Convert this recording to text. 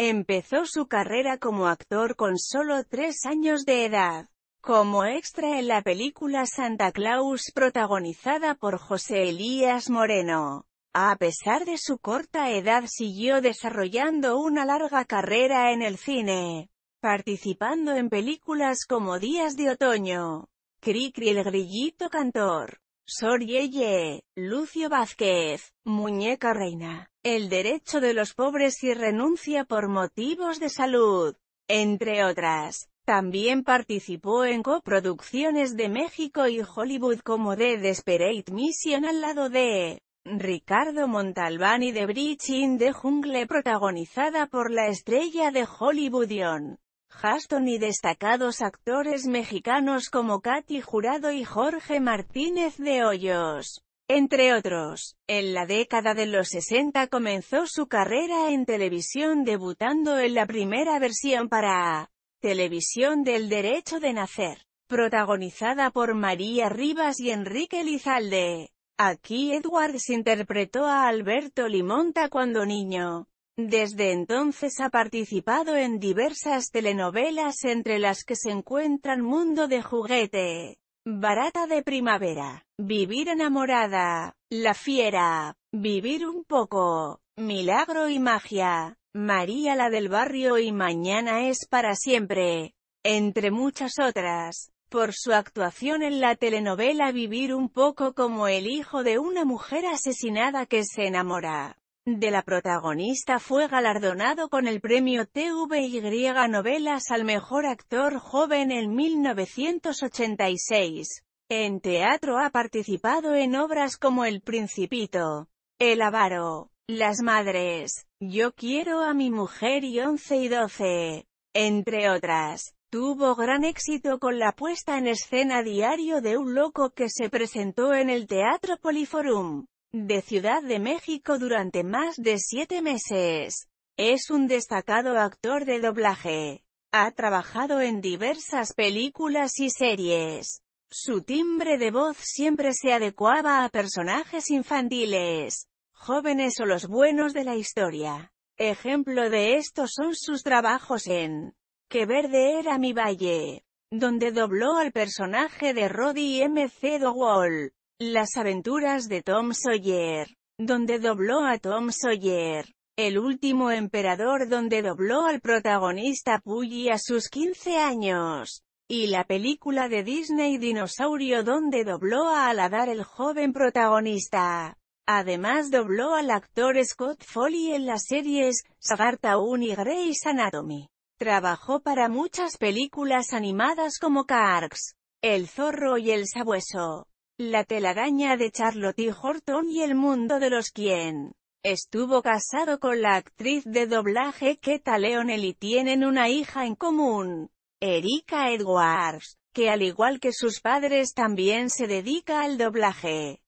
Empezó su carrera como actor con solo tres años de edad, como extra en la película Santa Claus protagonizada por José Elías Moreno. A pesar de su corta edad siguió desarrollando una larga carrera en el cine, participando en películas como Días de Otoño, Cricri el Grillito Cantor, Sorielle, Lucio Vázquez, Muñeca Reina, El derecho de los pobres y renuncia por motivos de salud, entre otras. También participó en coproducciones de México y Hollywood como The Desperate Mission al lado de Ricardo Montalbán y The Bridge in the Jungle protagonizada por la estrella de Hollywood Haston y destacados actores mexicanos como Katy Jurado y Jorge Martínez de Hoyos. Entre otros, en la década de los 60 comenzó su carrera en televisión debutando en la primera versión para Televisión del Derecho de Nacer, protagonizada por María Rivas y Enrique Lizalde. Aquí Edwards interpretó a Alberto Limonta cuando niño. Desde entonces ha participado en diversas telenovelas entre las que se encuentran Mundo de Juguete, Barata de Primavera, Vivir Enamorada, La Fiera, Vivir un poco, Milagro y Magia, María la del Barrio y Mañana es para siempre, entre muchas otras. Por su actuación en la telenovela Vivir un poco como el hijo de una mujer asesinada que se enamora de la protagonista fue galardonado con el premio TVY Novelas al Mejor Actor Joven en 1986. En teatro ha participado en obras como El Principito, El Avaro, Las Madres, Yo Quiero a mi Mujer y Once y Doce, entre otras. Tuvo gran éxito con la puesta en escena diario de un loco que se presentó en el Teatro Poliforum de Ciudad de México durante más de siete meses. Es un destacado actor de doblaje. Ha trabajado en diversas películas y series. Su timbre de voz siempre se adecuaba a personajes infantiles, jóvenes o los buenos de la historia. Ejemplo de esto son sus trabajos en Que verde era mi valle, donde dobló al personaje de Roddy M. C. Las aventuras de Tom Sawyer, donde dobló a Tom Sawyer, el último emperador donde dobló al protagonista Puggy a sus 15 años, y la película de Disney Dinosaurio donde dobló a Aladar el joven protagonista. Además dobló al actor Scott Foley en las series Un y Grey's Anatomy. Trabajó para muchas películas animadas como Cars, El Zorro y El Sabueso. La telaraña de Charlotte Horton y el mundo de los quien. Estuvo casado con la actriz de doblaje Keta Leonel y tienen una hija en común, Erika Edwards, que al igual que sus padres también se dedica al doblaje.